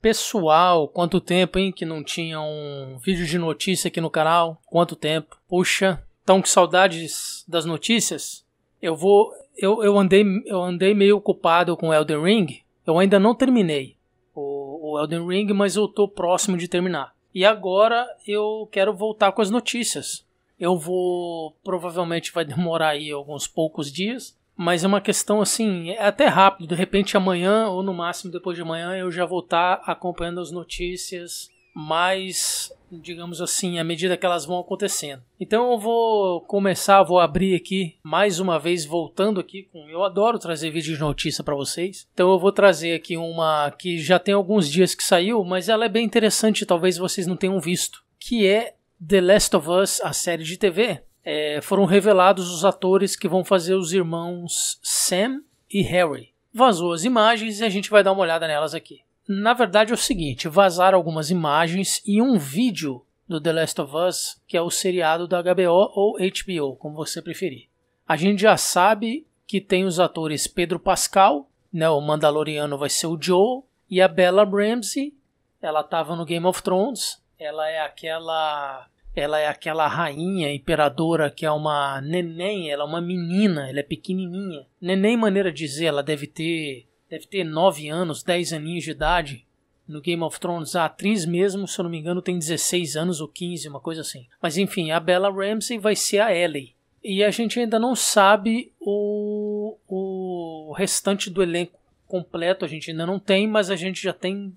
pessoal, quanto tempo, hein, que não tinha um vídeo de notícia aqui no canal? Quanto tempo? Puxa, tão que saudades das notícias? Eu vou eu, eu andei eu andei meio ocupado com Elden Ring. Eu ainda não terminei o, o Elden Ring, mas eu tô próximo de terminar. E agora eu quero voltar com as notícias. Eu vou provavelmente vai demorar aí alguns poucos dias, mas é uma questão assim, é até rápido. De repente amanhã ou no máximo depois de amanhã eu já vou estar tá acompanhando as notícias mais, digamos assim, à medida que elas vão acontecendo. Então eu vou começar, vou abrir aqui mais uma vez voltando aqui com eu adoro trazer vídeos de notícia para vocês. Então eu vou trazer aqui uma que já tem alguns dias que saiu, mas ela é bem interessante, talvez vocês não tenham visto, que é The Last of Us, a série de TV é, foram revelados os atores que vão fazer os irmãos Sam e Harry. Vazou as imagens e a gente vai dar uma olhada nelas aqui. Na verdade é o seguinte, vazaram algumas imagens e um vídeo do The Last of Us, que é o seriado da HBO ou HBO, como você preferir. A gente já sabe que tem os atores Pedro Pascal, né, o Mandaloriano vai ser o Joe, e a Bella Ramsey, ela estava no Game of Thrones, ela é aquela ela é aquela rainha imperadora que é uma neném, ela é uma menina, ela é pequenininha. Neném, maneira de dizer, ela deve ter deve ter 9 anos, 10 aninhos de idade. No Game of Thrones, a atriz mesmo, se eu não me engano, tem 16 anos ou 15, uma coisa assim. Mas enfim, a Bella Ramsey vai ser a Ellie. E a gente ainda não sabe o, o restante do elenco completo, a gente ainda não tem, mas a gente já tem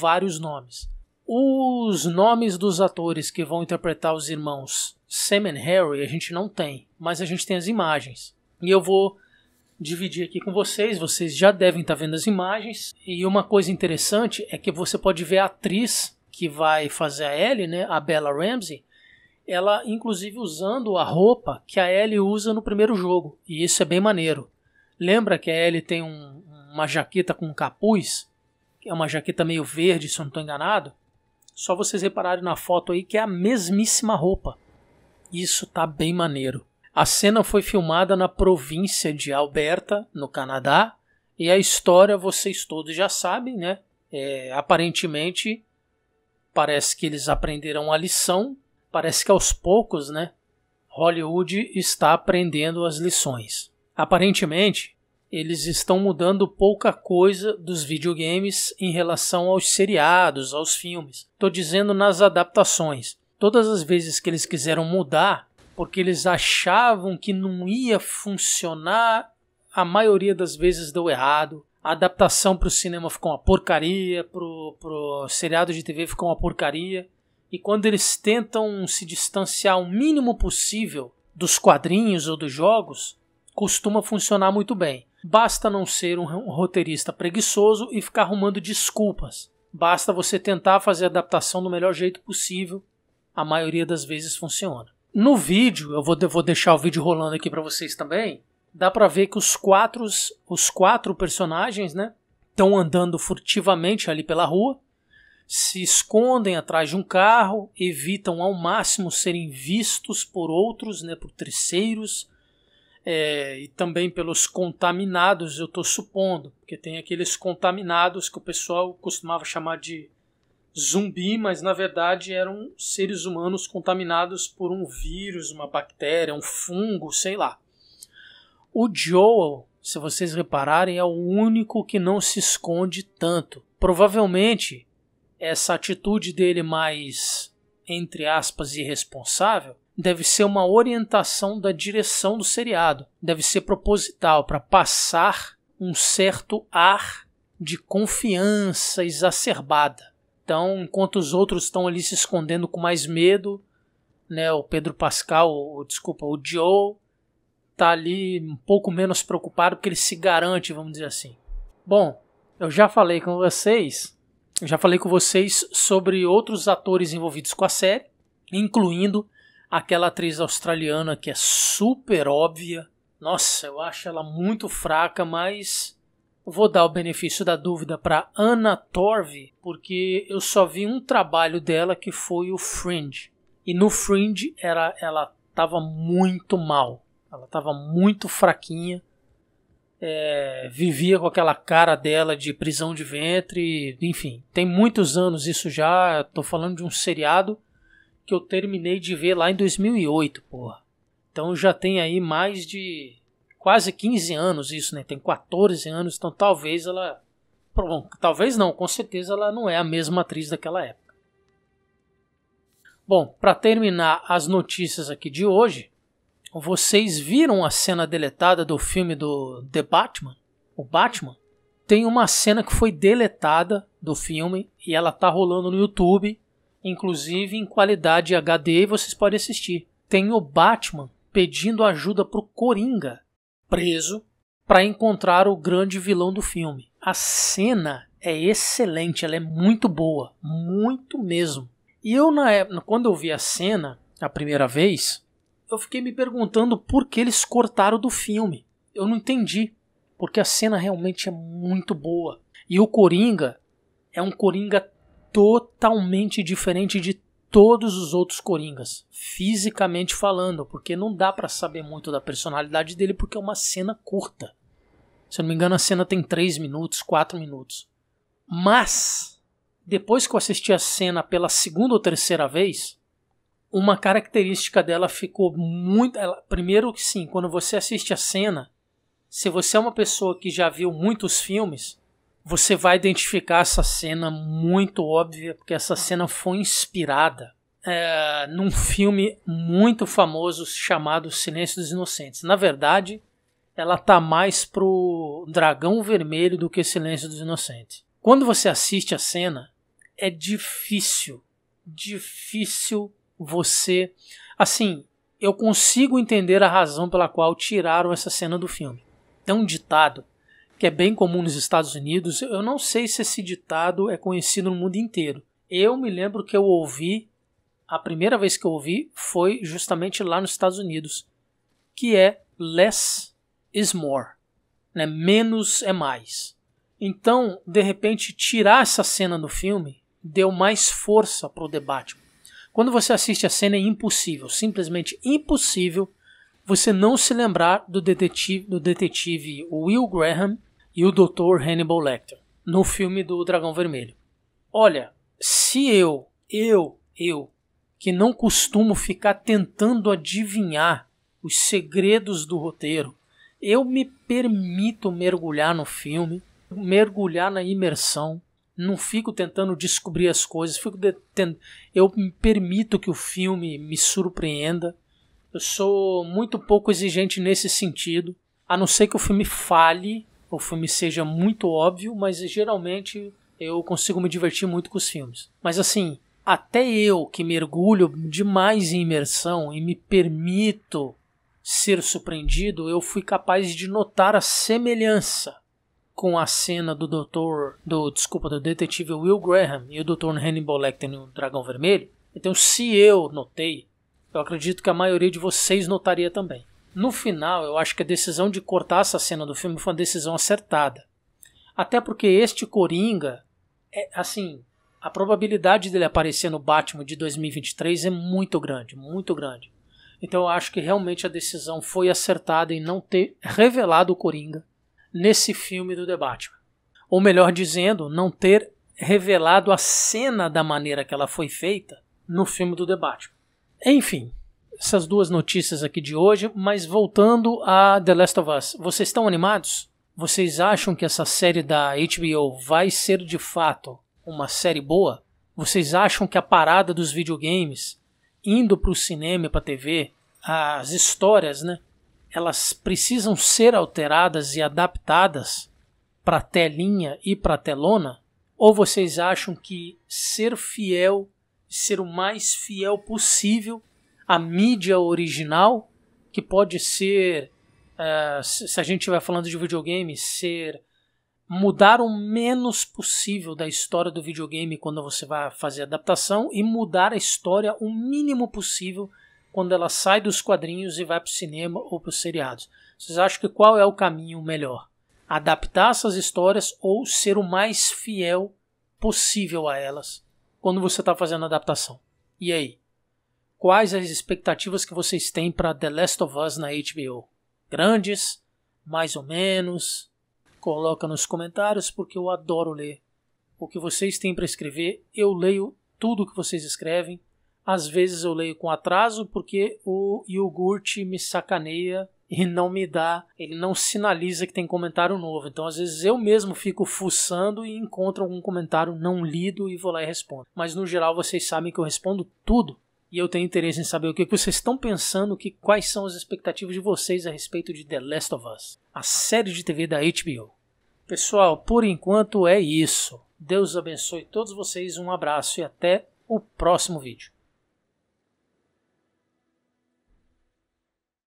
vários nomes. Os nomes dos atores que vão interpretar os irmãos Sam e Harry a gente não tem, mas a gente tem as imagens. E eu vou dividir aqui com vocês, vocês já devem estar tá vendo as imagens. E uma coisa interessante é que você pode ver a atriz que vai fazer a Ellie, né, a Bella Ramsey, ela inclusive usando a roupa que a Ellie usa no primeiro jogo. E isso é bem maneiro. Lembra que a Ellie tem um, uma jaqueta com um capuz? É uma jaqueta meio verde, se eu não estou enganado. Só vocês repararem na foto aí que é a mesmíssima roupa. Isso tá bem maneiro. A cena foi filmada na província de Alberta, no Canadá, e a história vocês todos já sabem, né? É, aparentemente, parece que eles aprenderam a lição. Parece que aos poucos, né? Hollywood está aprendendo as lições. Aparentemente, eles estão mudando pouca coisa dos videogames em relação aos seriados, aos filmes. Estou dizendo nas adaptações. Todas as vezes que eles quiseram mudar, porque eles achavam que não ia funcionar, a maioria das vezes deu errado. A adaptação para o cinema ficou uma porcaria, para o seriado de TV ficou uma porcaria. E quando eles tentam se distanciar o mínimo possível dos quadrinhos ou dos jogos, costuma funcionar muito bem. Basta não ser um roteirista preguiçoso e ficar arrumando desculpas. Basta você tentar fazer a adaptação do melhor jeito possível. A maioria das vezes funciona. No vídeo, eu vou, vou deixar o vídeo rolando aqui para vocês também. Dá para ver que os quatro, os quatro personagens, né, estão andando furtivamente ali pela rua, se escondem atrás de um carro, evitam ao máximo serem vistos por outros, né, por terceiros é, e também pelos contaminados, eu estou supondo, porque tem aqueles contaminados que o pessoal costumava chamar de zumbi, mas na verdade eram seres humanos contaminados por um vírus, uma bactéria, um fungo, sei lá. O Joel, se vocês repararem, é o único que não se esconde tanto. Provavelmente essa atitude dele mais entre aspas irresponsável deve ser uma orientação da direção do seriado, deve ser proposital para passar um certo ar de confiança exacerbada. Então, enquanto os outros estão ali se escondendo com mais medo, né, o Pedro Pascal, o, desculpa, o Joe, tá ali um pouco menos preocupado porque ele se garante, vamos dizer assim. Bom, eu já falei com vocês, eu já falei com vocês sobre outros atores envolvidos com a série, incluindo aquela atriz australiana que é super óbvia. Nossa, eu acho ela muito fraca, mas vou dar o benefício da dúvida para Anna Torv, porque eu só vi um trabalho dela que foi o Fringe. E no Fringe era, ela estava muito mal, ela estava muito fraquinha. É, vivia com aquela cara dela de prisão de ventre, enfim, tem muitos anos isso já. Estou falando de um seriado que eu terminei de ver lá em 2008, porra. Então já tem aí mais de quase 15 anos isso, né? Tem 14 anos, então talvez ela. Bom, talvez não, com certeza ela não é a mesma atriz daquela época. Bom, para terminar as notícias aqui de hoje, vocês viram a cena deletada do filme do The Batman? O Batman? Tem uma cena que foi deletada do filme e ela tá rolando no YouTube inclusive em qualidade HD, vocês podem assistir. Tem o Batman pedindo ajuda pro Coringa, preso, para encontrar o grande vilão do filme. A cena é excelente, ela é muito boa, muito mesmo. E eu na época, quando eu vi a cena a primeira vez, eu fiquei me perguntando por que eles cortaram do filme. Eu não entendi, porque a cena realmente é muito boa. E o Coringa é um Coringa totalmente diferente de todos os outros Coringas, fisicamente falando, porque não dá para saber muito da personalidade dele porque é uma cena curta. Se eu não me engano, a cena tem 3 minutos, 4 minutos. Mas, depois que eu assisti a cena pela segunda ou terceira vez, uma característica dela ficou muito. Ela, primeiro, sim, quando você assiste a cena, se você é uma pessoa que já viu muitos filmes, você vai identificar essa cena muito óbvia, porque essa cena foi inspirada é, num filme muito famoso chamado Silêncio dos Inocentes. Na verdade, ela tá mais pro Dragão Vermelho do que Silêncio dos Inocentes. Quando você assiste a cena, é difícil, difícil você. Assim, eu consigo entender a razão pela qual tiraram essa cena do filme. É um ditado que é bem comum nos Estados Unidos. Eu não sei se esse ditado é conhecido no mundo inteiro. Eu me lembro que eu ouvi, a primeira vez que eu ouvi foi justamente lá nos Estados Unidos, que é less is more, né? menos é mais. Então, de repente, tirar essa cena do filme deu mais força para o debate. Quando você assiste a cena é impossível, simplesmente impossível você não se lembrar do detetive, do detetive Will Graham e o Dr. Hannibal Lecter no filme do Dragão Vermelho. Olha, se eu, eu, eu, que não costumo ficar tentando adivinhar os segredos do roteiro, eu me permito mergulhar no filme, mergulhar na imersão, não fico tentando descobrir as coisas, fico eu me permito que o filme me surpreenda eu sou muito pouco exigente nesse sentido, a não ser que o filme fale, o filme seja muito óbvio, mas geralmente eu consigo me divertir muito com os filmes. Mas assim, até eu que mergulho demais em imersão e me permito ser surpreendido, eu fui capaz de notar a semelhança com a cena do doutor, do desculpa, do detetive Will Graham e o doutor Hannibal Lecter no Dragão Vermelho. Então, se eu notei, eu acredito que a maioria de vocês notaria também. No final, eu acho que a decisão de cortar essa cena do filme foi uma decisão acertada. Até porque este Coringa, é, assim, a probabilidade dele aparecer no Batman de 2023 é muito grande, muito grande. Então eu acho que realmente a decisão foi acertada em não ter revelado o Coringa nesse filme do The Batman. Ou melhor dizendo, não ter revelado a cena da maneira que ela foi feita no filme do The Batman. Enfim, essas duas notícias aqui de hoje, mas voltando a The Last of Us, vocês estão animados? Vocês acham que essa série da HBO vai ser de fato uma série boa? Vocês acham que a parada dos videogames indo para o cinema e para a TV, as histórias, né? Elas precisam ser alteradas e adaptadas para telinha e para telona? Ou vocês acham que ser fiel ser o mais fiel possível à mídia original, que pode ser, é, se a gente estiver falando de videogame, ser mudar o menos possível da história do videogame quando você vai fazer a adaptação e mudar a história o mínimo possível quando ela sai dos quadrinhos e vai para o cinema ou para os seriados. Vocês acham que qual é o caminho melhor? Adaptar essas histórias ou ser o mais fiel possível a elas? quando você está fazendo adaptação. E aí? Quais as expectativas que vocês têm para The Last of Us na HBO? Grandes? Mais ou menos? Coloca nos comentários porque eu adoro ler. O que vocês têm para escrever, eu leio tudo que vocês escrevem. Às vezes eu leio com atraso porque o iogurte me sacaneia e não me dá, ele não sinaliza que tem comentário novo. Então, às vezes eu mesmo fico fuçando e encontro algum comentário não lido e vou lá e respondo. Mas no geral, vocês sabem que eu respondo tudo e eu tenho interesse em saber o que vocês estão pensando, que quais são as expectativas de vocês a respeito de The Last of Us, a série de TV da HBO. Pessoal, por enquanto é isso. Deus abençoe todos vocês, um abraço e até o próximo vídeo.